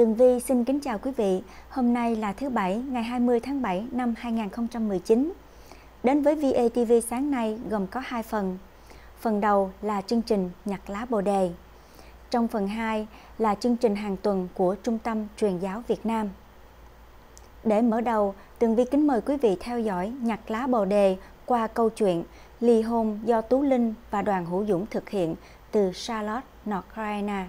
Tường Vi xin kính chào quý vị. Hôm nay là thứ Bảy, ngày 20 tháng 7 năm 2019. Đến với VATV sáng nay gồm có hai phần. Phần đầu là chương trình Nhặt lá bồ đề. Trong phần 2 là chương trình hàng tuần của Trung tâm Truyền giáo Việt Nam. Để mở đầu, Tường Vi kính mời quý vị theo dõi Nhặt lá bồ đề qua câu chuyện ly hôn do Tú Linh và đoàn Hữu Dũng thực hiện từ Charlotte, North Carolina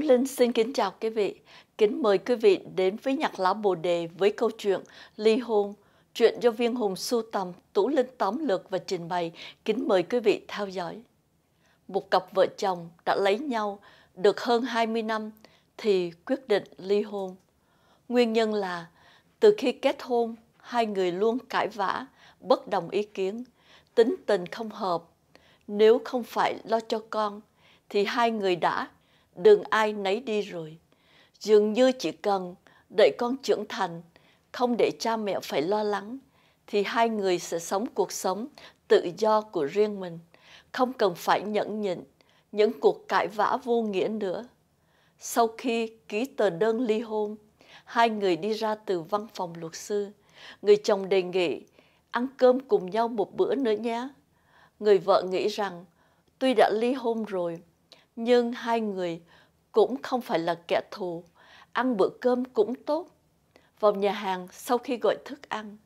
Vũ Linh xin kính chào quý vị. Kính mời quý vị đến với nhạc lá Bồ Đề với câu chuyện Ly hôn, chuyện do Viên Hùng sưu tầm, Tú Linh tóm lược và trình bày. Kính mời quý vị theo dõi. Một cặp vợ chồng đã lấy nhau được hơn 20 năm thì quyết định ly hôn. Nguyên nhân là từ khi kết hôn, hai người luôn cãi vã, bất đồng ý kiến, tính tình không hợp. Nếu không phải lo cho con, thì hai người đã đừng ai nấy đi rồi. Dường như chỉ cần đợi con trưởng thành, không để cha mẹ phải lo lắng, thì hai người sẽ sống cuộc sống tự do của riêng mình, không cần phải nhẫn nhịn những cuộc cãi vã vô nghĩa nữa. Sau khi ký tờ đơn ly hôn, hai người đi ra từ văn phòng luật sư. Người chồng đề nghị ăn cơm cùng nhau một bữa nữa nhé. Người vợ nghĩ rằng tuy đã ly hôn rồi nhưng hai người cũng không phải là kẻ thù, ăn bữa cơm cũng tốt. Vào nhà hàng sau khi gọi thức ăn,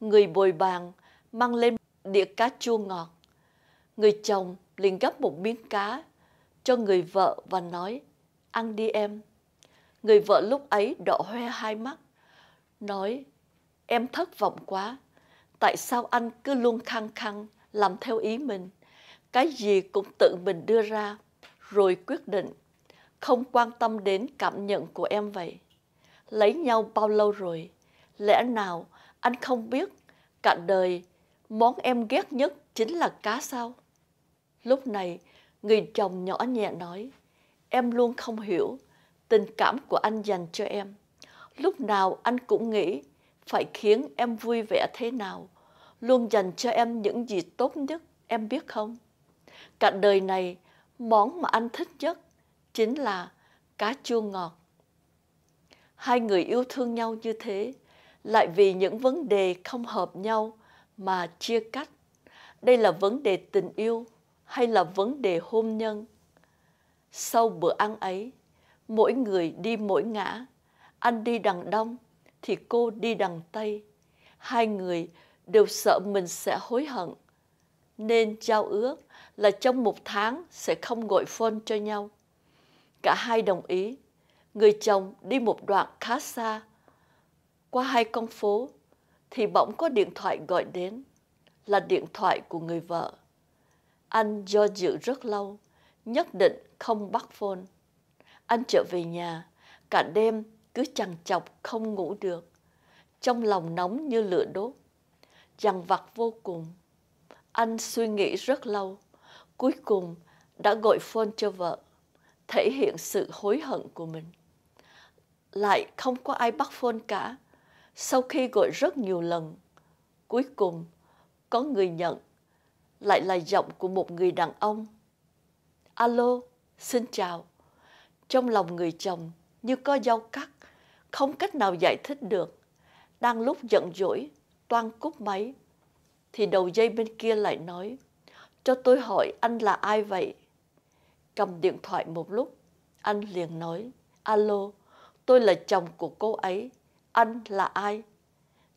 người bồi bàn mang lên đĩa cá chua ngọt. Người chồng liền gắp một miếng cá cho người vợ và nói, ăn đi em. Người vợ lúc ấy đỏ hoe hai mắt, nói, em thất vọng quá, tại sao anh cứ luôn khăng khăng làm theo ý mình, cái gì cũng tự mình đưa ra rồi quyết định, không quan tâm đến cảm nhận của em vậy. Lấy nhau bao lâu rồi? Lẽ nào anh không biết cả đời món em ghét nhất chính là cá sao? Lúc này, người chồng nhỏ nhẹ nói, em luôn không hiểu tình cảm của anh dành cho em. Lúc nào anh cũng nghĩ phải khiến em vui vẻ thế nào, luôn dành cho em những gì tốt nhất, em biết không? Cả đời này món mà anh thích nhất chính là cá chua ngọt. Hai người yêu thương nhau như thế, lại vì những vấn đề không hợp nhau mà chia cách. Đây là vấn đề tình yêu hay là vấn đề hôn nhân? Sau bữa ăn ấy, mỗi người đi mỗi ngã. Anh đi đằng đông thì cô đi đằng tây. Hai người đều sợ mình sẽ hối hận nên trao ước là trong một tháng sẽ không gọi phone cho nhau. Cả hai đồng ý. Người chồng đi một đoạn khá xa. Qua hai con phố thì bỗng có điện thoại gọi đến là điện thoại của người vợ. Anh do dự rất lâu, nhất định không bắt phone. Anh trở về nhà, cả đêm cứ chằn chọc không ngủ được. Trong lòng nóng như lửa đốt, chằn vặt vô cùng. Anh suy nghĩ rất lâu cuối cùng đã gọi phone cho vợ, thể hiện sự hối hận của mình. Lại không có ai bắt phone cả. Sau khi gọi rất nhiều lần, cuối cùng có người nhận, lại là giọng của một người đàn ông. Alo, xin chào. Trong lòng người chồng như có dao cắt, không cách nào giải thích được. Đang lúc giận dỗi, toan cúp máy, thì đầu dây bên kia lại nói – cho tôi hỏi anh là ai vậy? Cầm điện thoại một lúc, anh liền nói, Alo, tôi là chồng của cô ấy, anh là ai?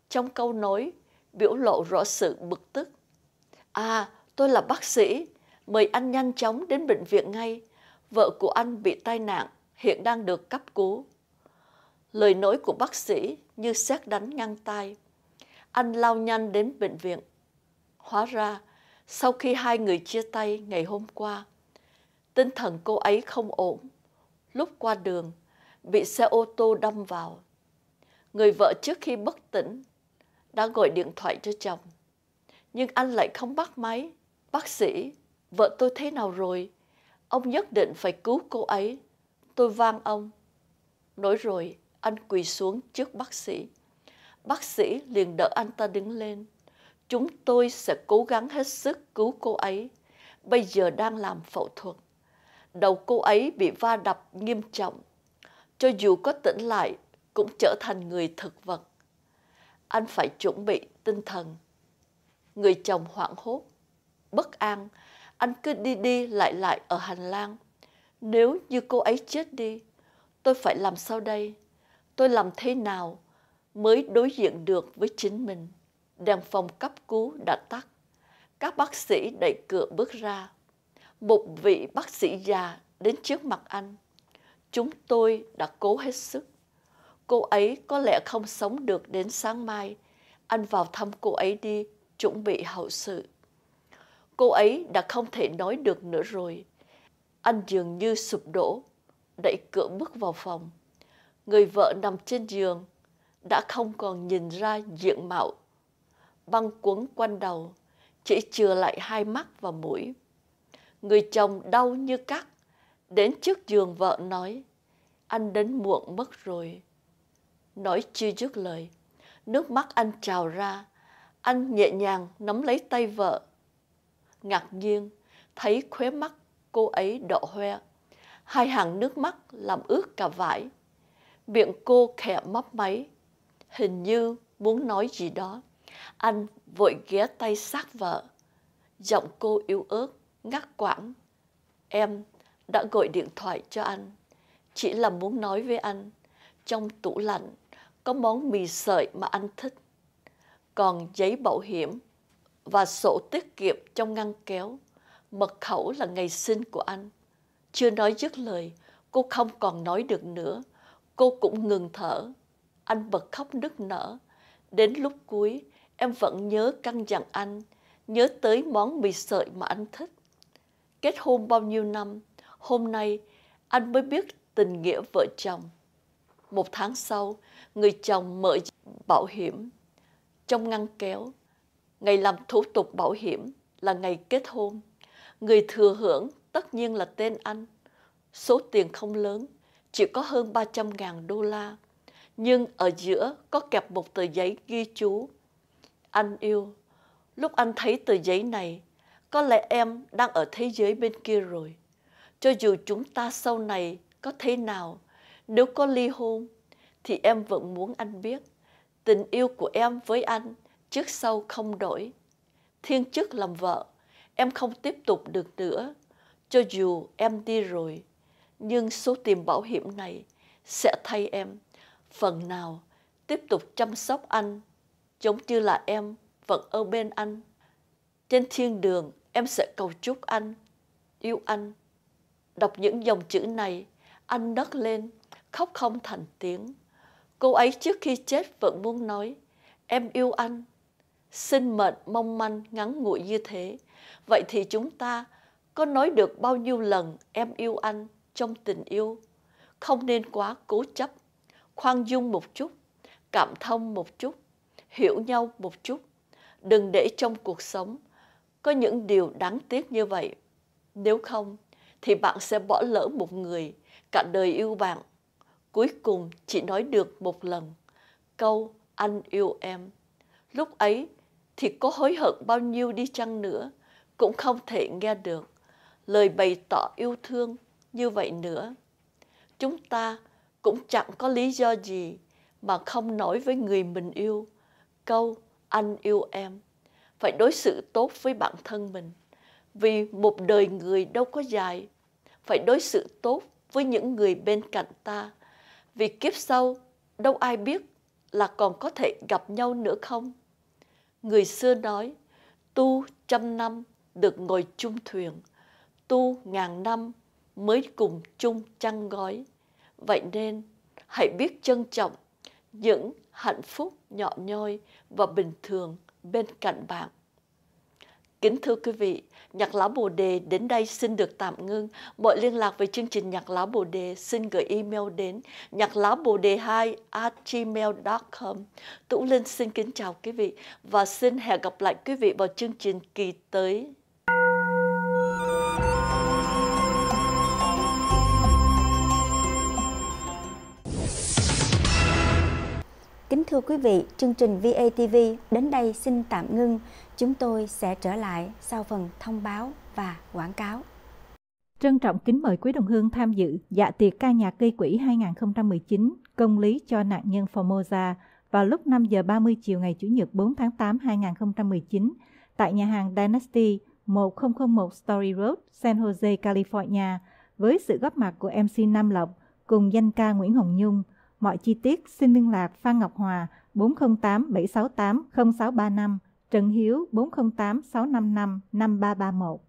Trong câu nói, biểu lộ rõ sự bực tức. À, tôi là bác sĩ, mời anh nhanh chóng đến bệnh viện ngay. Vợ của anh bị tai nạn, hiện đang được cấp cứu. Lời nói của bác sĩ như xét đánh ngang tai. Anh lao nhanh đến bệnh viện. Hóa ra, sau khi hai người chia tay ngày hôm qua, tinh thần cô ấy không ổn. Lúc qua đường, bị xe ô tô đâm vào. Người vợ trước khi bất tỉnh đã gọi điện thoại cho chồng. Nhưng anh lại không bắt máy. Bác sĩ, vợ tôi thế nào rồi? Ông nhất định phải cứu cô ấy. Tôi vang ông. Nói rồi, anh quỳ xuống trước bác sĩ. Bác sĩ liền đỡ anh ta đứng lên. Chúng tôi sẽ cố gắng hết sức cứu cô ấy. Bây giờ đang làm phẫu thuật. Đầu cô ấy bị va đập nghiêm trọng. Cho dù có tỉnh lại, cũng trở thành người thực vật. Anh phải chuẩn bị tinh thần. Người chồng hoảng hốt, bất an. Anh cứ đi đi lại lại ở hành lang. Nếu như cô ấy chết đi, tôi phải làm sao đây? Tôi làm thế nào mới đối diện được với chính mình? đèn phòng cấp cứu đã tắt. Các bác sĩ đẩy cửa bước ra. Một vị bác sĩ già đến trước mặt anh. Chúng tôi đã cố hết sức. Cô ấy có lẽ không sống được đến sáng mai. Anh vào thăm cô ấy đi, chuẩn bị hậu sự. Cô ấy đã không thể nói được nữa rồi. Anh dường như sụp đổ, đẩy cửa bước vào phòng. Người vợ nằm trên giường, đã không còn nhìn ra diện mạo băng cuốn quanh đầu, chỉ chừa lại hai mắt và mũi. Người chồng đau như cắt, đến trước giường vợ nói, anh đến muộn mất rồi. Nói chưa dứt lời, nước mắt anh trào ra, anh nhẹ nhàng nắm lấy tay vợ. Ngạc nhiên, thấy khóe mắt cô ấy đỏ hoe, hai hàng nước mắt làm ướt cả vải. Miệng cô khẽ mấp máy, hình như muốn nói gì đó. Anh vội ghé tay sát vợ. Giọng cô yếu ớt, ngắt quãng. Em đã gọi điện thoại cho anh. Chỉ là muốn nói với anh, trong tủ lạnh có món mì sợi mà anh thích. Còn giấy bảo hiểm và sổ tiết kiệm trong ngăn kéo. Mật khẩu là ngày sinh của anh. Chưa nói dứt lời, cô không còn nói được nữa. Cô cũng ngừng thở. Anh bật khóc nức nở. Đến lúc cuối, Em vẫn nhớ căn dặn anh, nhớ tới món mì sợi mà anh thích. Kết hôn bao nhiêu năm, hôm nay anh mới biết tình nghĩa vợ chồng. Một tháng sau, người chồng mở bảo hiểm. Trong ngăn kéo, ngày làm thủ tục bảo hiểm là ngày kết hôn. Người thừa hưởng tất nhiên là tên anh. Số tiền không lớn, chỉ có hơn 300.000 đô la. Nhưng ở giữa có kẹp một tờ giấy ghi chú anh yêu, lúc anh thấy tờ giấy này, có lẽ em đang ở thế giới bên kia rồi. Cho dù chúng ta sau này có thế nào, nếu có ly hôn, thì em vẫn muốn anh biết tình yêu của em với anh trước sau không đổi. Thiên chức làm vợ, em không tiếp tục được nữa, cho dù em đi rồi. Nhưng số tiền bảo hiểm này sẽ thay em phần nào tiếp tục chăm sóc anh giống như là em vẫn ở bên anh. Trên thiên đường, em sẽ cầu chúc anh, yêu anh. Đọc những dòng chữ này, anh nấc lên, khóc không thành tiếng. Cô ấy trước khi chết vẫn muốn nói, em yêu anh. Sinh mệnh mong manh ngắn ngủi như thế, vậy thì chúng ta có nói được bao nhiêu lần em yêu anh trong tình yêu? Không nên quá cố chấp, khoan dung một chút, cảm thông một chút hiểu nhau một chút đừng để trong cuộc sống có những điều đáng tiếc như vậy nếu không thì bạn sẽ bỏ lỡ một người cả đời yêu bạn cuối cùng chỉ nói được một lần câu anh yêu em lúc ấy thì có hối hận bao nhiêu đi chăng nữa cũng không thể nghe được lời bày tỏ yêu thương như vậy nữa chúng ta cũng chẳng có lý do gì mà không nói với người mình yêu câu anh yêu em phải đối xử tốt với bản thân mình vì một đời người đâu có dài phải đối xử tốt với những người bên cạnh ta vì kiếp sau đâu ai biết là còn có thể gặp nhau nữa không người xưa nói tu trăm năm được ngồi chung thuyền tu ngàn năm mới cùng chung chăn gói vậy nên hãy biết trân trọng những hạnh phúc nhọn nhoi và bình thường bên cạnh bạn. Kính thưa quý vị, Nhạc Lão Bồ Đề đến đây xin được tạm ngưng. Mọi liên lạc về chương trình Nhạc Lão Bồ Đề xin gửi email đến nhạc lão bồ đề 2 gmail.com. Tụ Linh xin kính chào quý vị và xin hẹn gặp lại quý vị vào chương trình kỳ tới. Kính thưa quý vị, chương trình VATV đến đây xin tạm ngưng. Chúng tôi sẽ trở lại sau phần thông báo và quảng cáo. Trân trọng kính mời quý đồng hương tham dự dạ tiệc ca nhạc gây quỹ 2019 công lý cho nạn nhân Formosa vào lúc 5 giờ 30 chiều ngày Chủ nhật 4 tháng 8 2019 tại nhà hàng Dynasty 1001 Story Road, San Jose, California với sự góp mặt của MC Nam Lộc cùng danh ca Nguyễn Hồng Nhung – Mọi chi tiết xin liên lạc Phan Ngọc Hòa 408 768 0635, Trần Hiếu 408 655 5331.